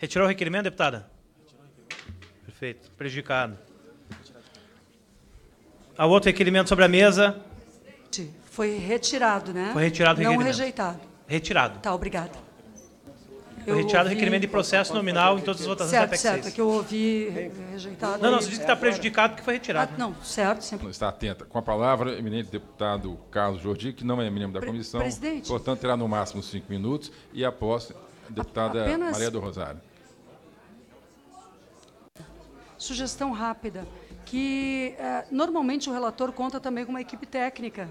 Retirou o requerimento, deputada? Perfeito. Prejudicado. Há outro requerimento sobre a mesa? Foi retirado, né? Foi retirado o Não rejeitado. Retirado. Tá, obrigada. Foi retirado o ouvi- requerimento de processo nominal em todas as votações da Certo, PEC certo, é que eu ouvi rejeitado. Não, não, você disse que está prejudicado porque foi Ah, retirado. né? não, certo, sempre. Está atenta. Com a palavra, eminente deputado Carlos Jordi, que não é membro da comissão. presidente. Portanto, terá no máximo cinco minutos. E após, deputada Apenas- Maria do Rosário sugestão rápida, que eh, normalmente o relator conta também com uma equipe técnica.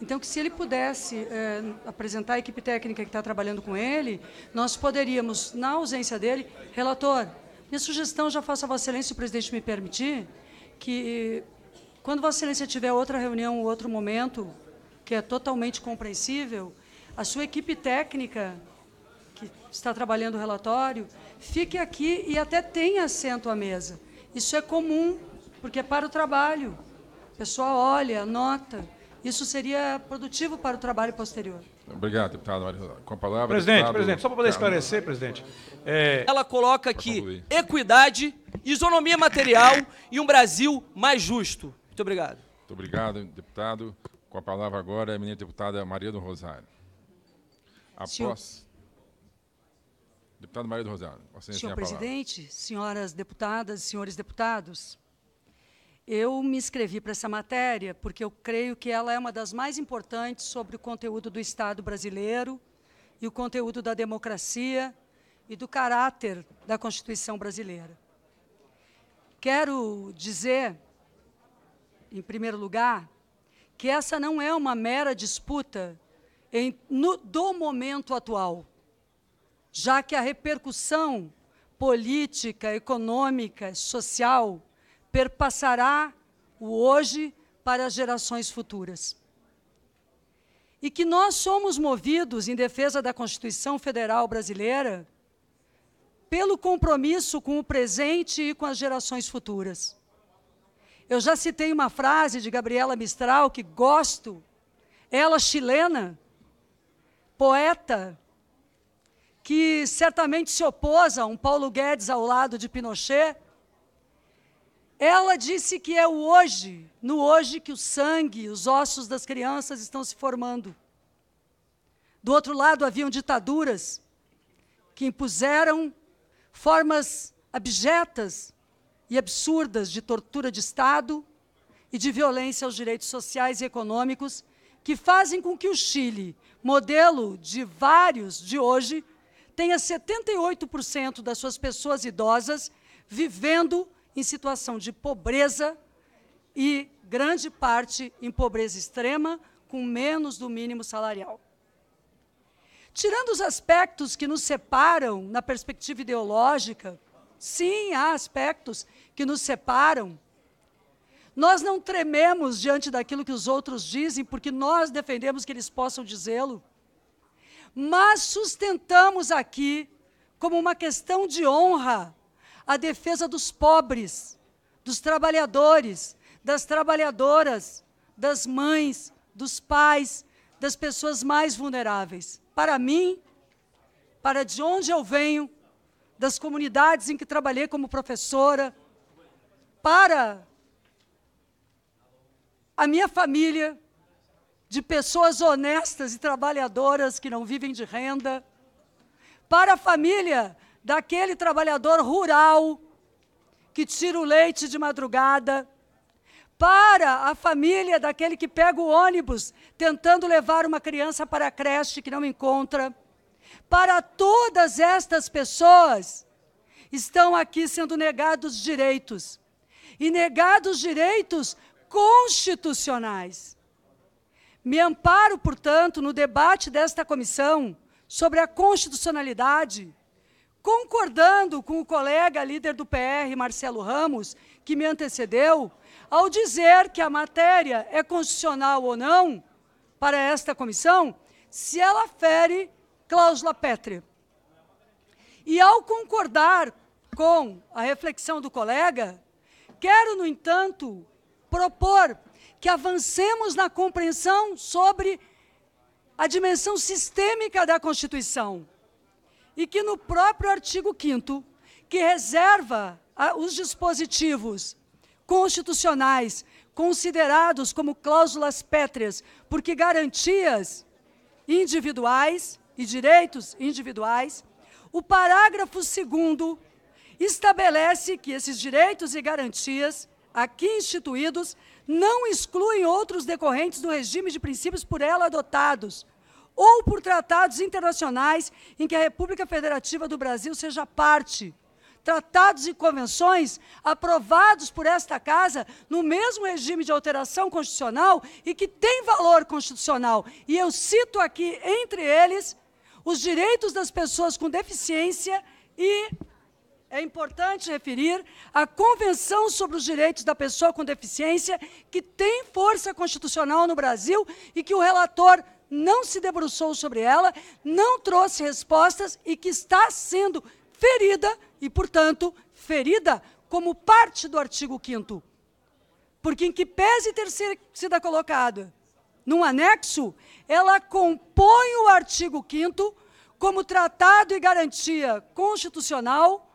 Então, que se ele pudesse eh, apresentar a equipe técnica que está trabalhando com ele, nós poderíamos, na ausência dele, relator, minha sugestão, já faço a Vossa Excelência, se o presidente me permitir, que quando Vossa Excelência tiver outra reunião, outro momento, que é totalmente compreensível, a sua equipe técnica que está trabalhando o relatório, fique aqui e até tenha assento à mesa. Isso é comum, porque é para o trabalho. A pessoa olha, anota. Isso seria produtivo para o trabalho posterior. Obrigado, deputado. Com a palavra. Presidente, deputado... presidente, só para poder esclarecer, presidente. É, é... Ela coloca aqui equidade, isonomia material e um Brasil mais justo. Muito obrigado. Muito obrigado, deputado. Com a palavra agora é a eminente deputada Maria do Rosário. Após. Senhor. Deputado Maria do Rosário. Senhor presidente, senhoras deputadas e senhores deputados, eu me inscrevi para essa matéria porque eu creio que ela é uma das mais importantes sobre o conteúdo do Estado brasileiro e o conteúdo da democracia e do caráter da Constituição brasileira. Quero dizer, em primeiro lugar, que essa não é uma mera disputa em, no, do momento atual já que a repercussão política, econômica, social perpassará o hoje para as gerações futuras. E que nós somos movidos em defesa da Constituição Federal Brasileira pelo compromisso com o presente e com as gerações futuras. Eu já citei uma frase de Gabriela Mistral que gosto, ela chilena, poeta, que certamente se opôs a um Paulo Guedes ao lado de Pinochet, ela disse que é o hoje, no hoje que o sangue, os ossos das crianças estão se formando. Do outro lado haviam ditaduras que impuseram formas abjetas e absurdas de tortura de Estado e de violência aos direitos sociais e econômicos, que fazem com que o Chile, modelo de vários de hoje, tenha 78% das suas pessoas idosas vivendo em situação de pobreza e grande parte em pobreza extrema, com menos do mínimo salarial. Tirando os aspectos que nos separam na perspectiva ideológica, sim, há aspectos que nos separam. Nós não trememos diante daquilo que os outros dizem, porque nós defendemos que eles possam dizê-lo mas sustentamos aqui, como uma questão de honra, a defesa dos pobres, dos trabalhadores, das trabalhadoras, das mães, dos pais, das pessoas mais vulneráveis. Para mim, para de onde eu venho, das comunidades em que trabalhei como professora, para a minha família, de pessoas honestas e trabalhadoras que não vivem de renda, para a família daquele trabalhador rural que tira o leite de madrugada, para a família daquele que pega o ônibus tentando levar uma criança para a creche que não encontra. Para todas estas pessoas estão aqui sendo negados direitos e negados direitos constitucionais. Me amparo, portanto, no debate desta comissão sobre a constitucionalidade, concordando com o colega líder do PR, Marcelo Ramos, que me antecedeu, ao dizer que a matéria é constitucional ou não para esta comissão, se ela fere cláusula pétrea. E ao concordar com a reflexão do colega, quero, no entanto, propor que avancemos na compreensão sobre a dimensão sistêmica da Constituição e que no próprio artigo 5 que reserva ah, os dispositivos constitucionais considerados como cláusulas pétreas, porque garantias individuais e direitos individuais, o parágrafo 2 estabelece que esses direitos e garantias aqui instituídos não excluem outros decorrentes do regime de princípios por ela adotados ou por tratados internacionais em que a República Federativa do Brasil seja parte. Tratados e convenções aprovados por esta casa no mesmo regime de alteração constitucional e que tem valor constitucional. E eu cito aqui, entre eles, os direitos das pessoas com deficiência e é importante referir a Convenção sobre os Direitos da Pessoa com Deficiência, que tem força constitucional no Brasil e que o relator não se debruçou sobre ela, não trouxe respostas e que está sendo ferida e, portanto, ferida como parte do artigo 5 Porque em que pese ter sido colocada num anexo, ela compõe o artigo 5 como tratado e garantia constitucional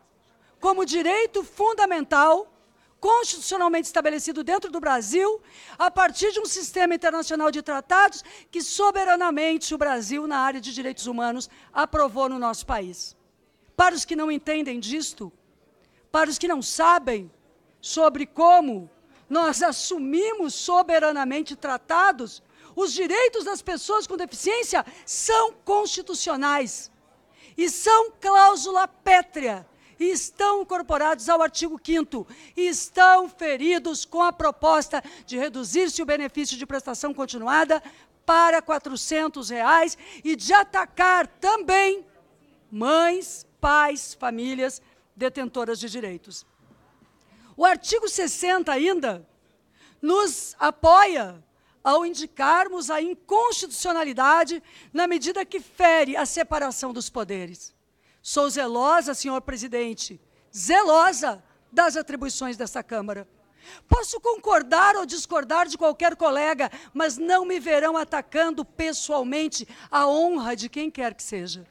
como direito fundamental constitucionalmente estabelecido dentro do Brasil, a partir de um sistema internacional de tratados que soberanamente o Brasil, na área de direitos humanos, aprovou no nosso país. Para os que não entendem disto, para os que não sabem sobre como nós assumimos soberanamente tratados, os direitos das pessoas com deficiência são constitucionais e são cláusula pétrea estão incorporados ao artigo 5 estão feridos com a proposta de reduzir-se o benefício de prestação continuada para R$ 400 reais e de atacar também mães, pais, famílias detentoras de direitos. O artigo 60 ainda nos apoia ao indicarmos a inconstitucionalidade na medida que fere a separação dos poderes. Sou zelosa, senhor presidente, zelosa das atribuições dessa Câmara. Posso concordar ou discordar de qualquer colega, mas não me verão atacando pessoalmente a honra de quem quer que seja.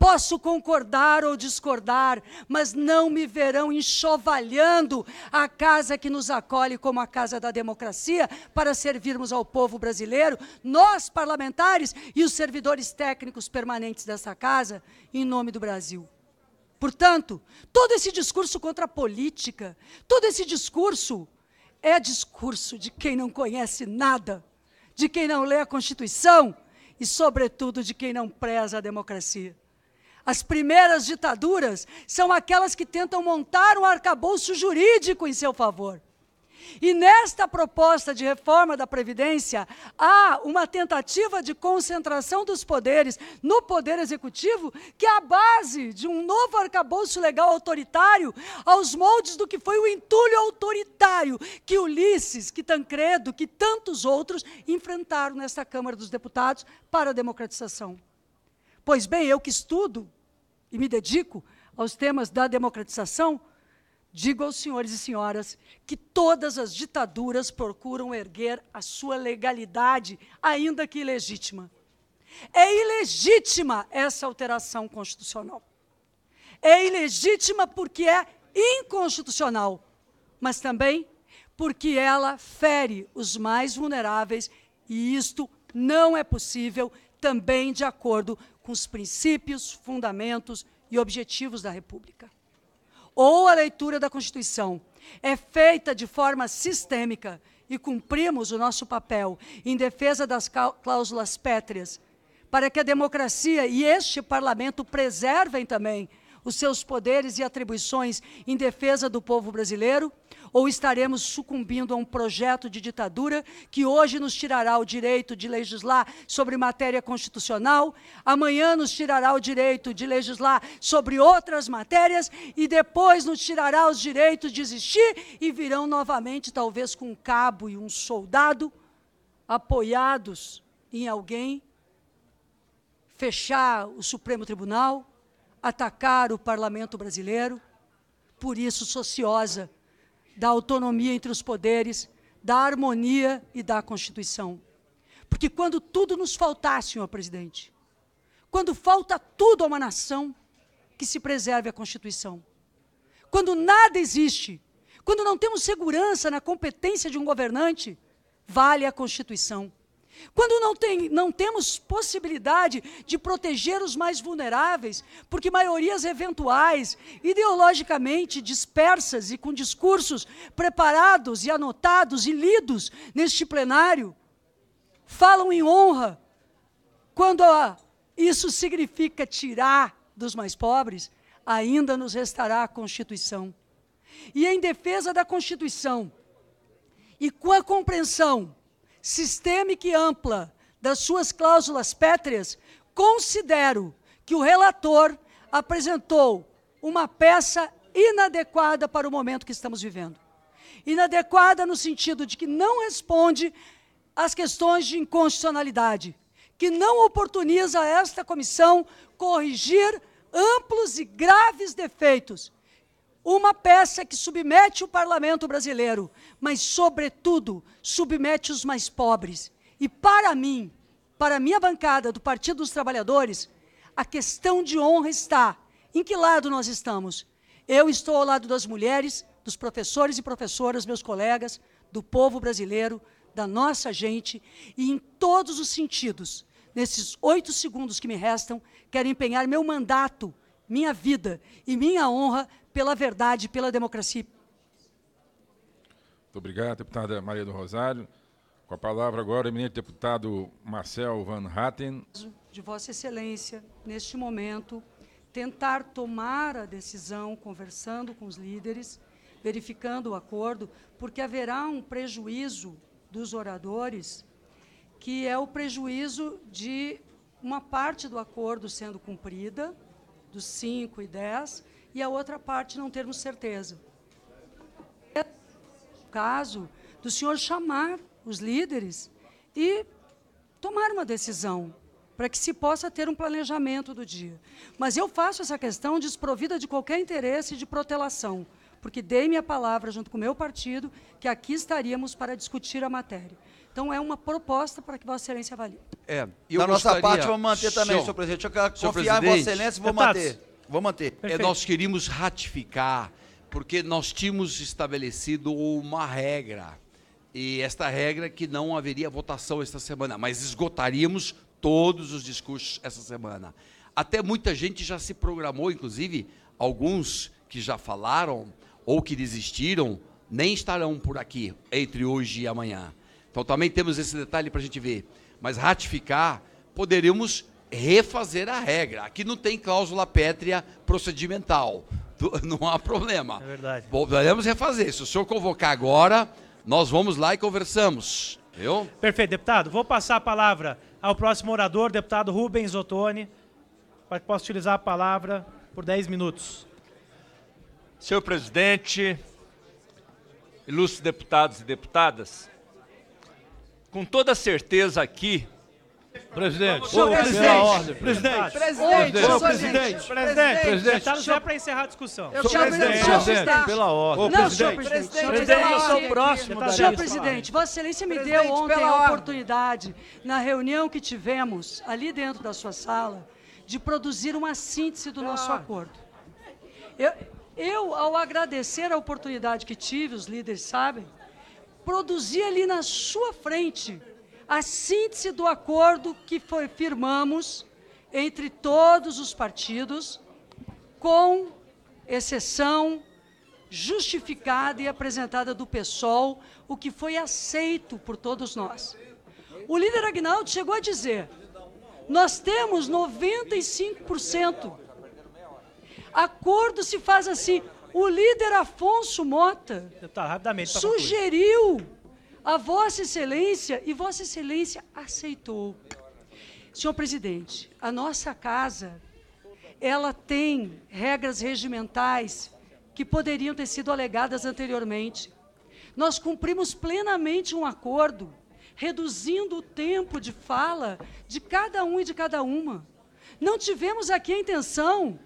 Posso concordar ou discordar, mas não me verão enxovalhando a casa que nos acolhe como a casa da democracia para servirmos ao povo brasileiro, nós parlamentares e os servidores técnicos permanentes dessa casa, em nome do Brasil. Portanto, todo esse discurso contra a política, todo esse discurso é discurso de quem não conhece nada, de quem não lê a Constituição e, sobretudo, de quem não preza a democracia. As primeiras ditaduras são aquelas que tentam montar um arcabouço jurídico em seu favor. E nesta proposta de reforma da Previdência, há uma tentativa de concentração dos poderes no Poder Executivo, que é a base de um novo arcabouço legal autoritário, aos moldes do que foi o entulho autoritário que Ulisses, que Tancredo, que tantos outros enfrentaram nesta Câmara dos Deputados para a democratização. Pois bem, eu que estudo e me dedico aos temas da democratização, digo aos senhores e senhoras que todas as ditaduras procuram erguer a sua legalidade, ainda que ilegítima. É ilegítima essa alteração constitucional. É ilegítima porque é inconstitucional, mas também porque ela fere os mais vulneráveis e isto não é possível também de acordo com os princípios, fundamentos e objetivos da República. Ou a leitura da Constituição é feita de forma sistêmica e cumprimos o nosso papel em defesa das cláusulas pétreas, para que a democracia e este parlamento preservem também os seus poderes e atribuições em defesa do povo brasileiro, ou estaremos sucumbindo a um projeto de ditadura que hoje nos tirará o direito de legislar sobre matéria constitucional, amanhã nos tirará o direito de legislar sobre outras matérias e depois nos tirará os direitos de existir e virão novamente, talvez com um cabo e um soldado, apoiados em alguém, fechar o Supremo Tribunal atacar o parlamento brasileiro, por isso sociosa, da autonomia entre os poderes, da harmonia e da Constituição. Porque quando tudo nos faltar, senhor presidente, quando falta tudo a uma nação, que se preserve a Constituição. Quando nada existe, quando não temos segurança na competência de um governante, vale a Constituição. Quando não, tem, não temos possibilidade de proteger os mais vulneráveis, porque maiorias eventuais, ideologicamente dispersas e com discursos preparados e anotados e lidos neste plenário, falam em honra, quando isso significa tirar dos mais pobres, ainda nos restará a Constituição. E em defesa da Constituição e com a compreensão sistêmica e ampla das suas cláusulas pétreas, considero que o relator apresentou uma peça inadequada para o momento que estamos vivendo. Inadequada no sentido de que não responde às questões de inconstitucionalidade, que não oportuniza a esta comissão corrigir amplos e graves defeitos uma peça que submete o parlamento brasileiro, mas, sobretudo, submete os mais pobres. E, para mim, para a minha bancada do Partido dos Trabalhadores, a questão de honra está em que lado nós estamos. Eu estou ao lado das mulheres, dos professores e professoras, meus colegas, do povo brasileiro, da nossa gente, e em todos os sentidos, nesses oito segundos que me restam, quero empenhar meu mandato minha vida e minha honra pela verdade, e pela democracia. Muito obrigado, deputada Maria do Rosário. Com a palavra agora, o eminente deputado Marcel Van Hatten. De Vossa Excelência, neste momento, tentar tomar a decisão conversando com os líderes, verificando o acordo, porque haverá um prejuízo dos oradores, que é o prejuízo de uma parte do acordo sendo cumprida, dos 5 e 10, e a outra parte não termos certeza. O caso do senhor chamar os líderes e tomar uma decisão para que se possa ter um planejamento do dia. Mas eu faço essa questão desprovida de qualquer interesse de protelação porque dei minha palavra junto com o meu partido que aqui estaríamos para discutir a matéria. Então é uma proposta para que Vossa Excelência avalie. É, da nossa gostaria... parte vamos manter também, senhor, presidente. Eu quero confiar em Vossa Excelência e vou manter. Vou manter. É, nós queríamos ratificar porque nós tínhamos estabelecido uma regra e esta regra que não haveria votação esta semana, mas esgotaríamos todos os discursos essa semana. Até muita gente já se programou, inclusive alguns que já falaram, ou que desistiram, nem estarão por aqui entre hoje e amanhã. Então também temos esse detalhe para a gente ver. Mas ratificar, poderíamos refazer a regra. Aqui não tem cláusula pétrea procedimental. Não há problema. É verdade. Podemos refazer. Se o senhor convocar agora, nós vamos lá e conversamos. Eu? Perfeito, deputado. Vou passar a palavra ao próximo orador, deputado Rubens Ottoni, para que possa utilizar a palavra por 10 minutos. Senhor presidente, ilustres deputados e deputadas, com toda certeza aqui. Presidente, senhor presidente. Pela ordem. Presidente. Presidente. Presidente. presidente. Presidente. Presidente. Está para encerrar a discussão. Eu presidente. Senhor presidente. Pela ordem. não, senhor presidente. Senhor presidente, eu sou tá próximo da Senhor presidente, Vossa Excelência me deu ontem a oportunidade, na reunião que tivemos ali dentro da sua sala, de produzir uma síntese do nosso acordo. Eu, eu, ao agradecer a oportunidade que tive, os líderes sabem, produzi ali na sua frente a síntese do acordo que foi, firmamos entre todos os partidos, com exceção justificada e apresentada do PSOL, o que foi aceito por todos nós. O líder Agnaldo chegou a dizer: nós temos 95% Acordo se faz assim. O líder Afonso Mota sugeriu a Vossa Excelência e Vossa Excelência aceitou. Senhor presidente, a nossa casa ela tem regras regimentais que poderiam ter sido alegadas anteriormente. Nós cumprimos plenamente um acordo, reduzindo o tempo de fala de cada um e de cada uma. Não tivemos aqui a intenção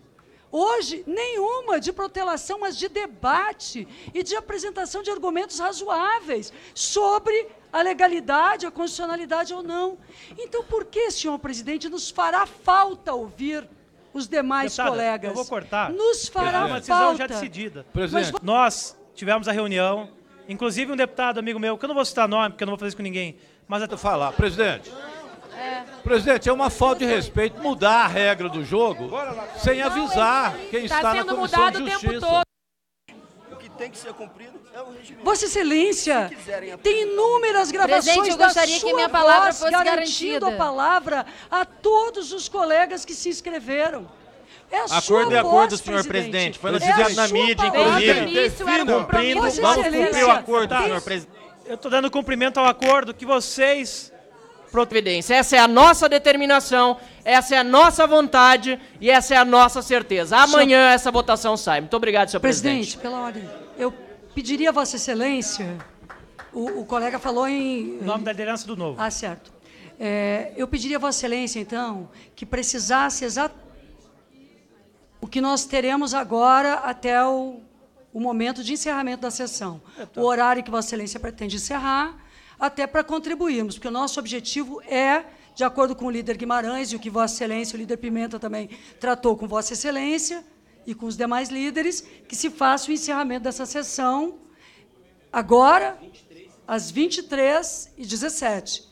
Hoje, nenhuma de protelação, mas de debate e de apresentação de argumentos razoáveis sobre a legalidade, a constitucionalidade ou não. Então, por que, senhor presidente, nos fará falta ouvir os demais Deputada, colegas? Eu vou cortar. Nos fará é. falta. uma decisão já decidida. Presidente. Mas... Nós tivemos a reunião, inclusive um deputado amigo meu, que eu não vou citar nome, porque eu não vou fazer isso com ninguém, mas... Até... Falar, presidente. Presidente, é uma falta de respeito mudar a regra do jogo sem avisar quem está, está na Comissão de Justiça tem que ser cumprido é o regimento. Vossa Excelência, tem inúmeras gravações Presidente, eu gostaria da sua que minha palavra voz, fosse garantida. a palavra a todos os colegas que se inscreveram. É a acordo é acordo, senhor presidente. presidente. Foi é noticiado é na mídia, inclusive. Cumprindo, vamos cumprir o acordo, senhor presidente. Eu estou dando cumprimento ao acordo que vocês providência. Essa é a nossa determinação, essa é a nossa vontade e essa é a nossa certeza. Amanhã senhor... essa votação sai. Muito obrigado, senhor presidente. Presidente, pela ordem, eu pediria a Vossa Excelência, o, o colega falou em. O nome da liderança do novo. Ah, certo. É, eu pediria a Vossa Excelência, então, que precisasse exatamente o que nós teremos agora até o, o momento de encerramento da sessão. É, tá. O horário que Vossa Excelência pretende encerrar até para contribuirmos, porque o nosso objetivo é, de acordo com o líder Guimarães e o que Vossa Excelência, o líder Pimenta também tratou com Vossa Excelência e com os demais líderes, que se faça o encerramento dessa sessão agora, às 23h17.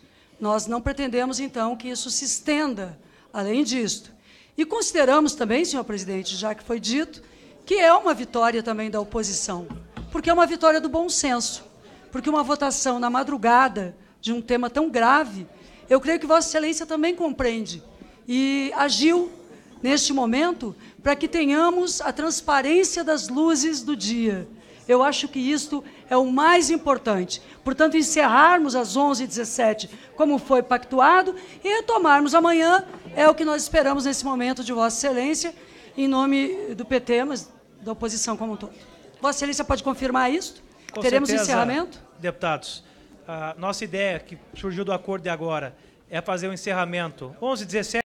Nós não pretendemos, então, que isso se estenda além disto. E consideramos também, senhor presidente, já que foi dito, que é uma vitória também da oposição, porque é uma vitória do bom senso. Porque uma votação na madrugada de um tema tão grave, eu creio que Vossa Excelência também compreende e agiu neste momento para que tenhamos a transparência das luzes do dia. Eu acho que isto é o mais importante. Portanto, encerrarmos às 11h17, como foi pactuado, e retomarmos amanhã, é o que nós esperamos nesse momento de Vossa Excelência, em nome do PT, mas da oposição como um todo. Vossa Excelência pode confirmar isto? Com Teremos certeza, encerramento? Deputados, a nossa ideia que surgiu do acordo de agora é fazer o um encerramento 11 17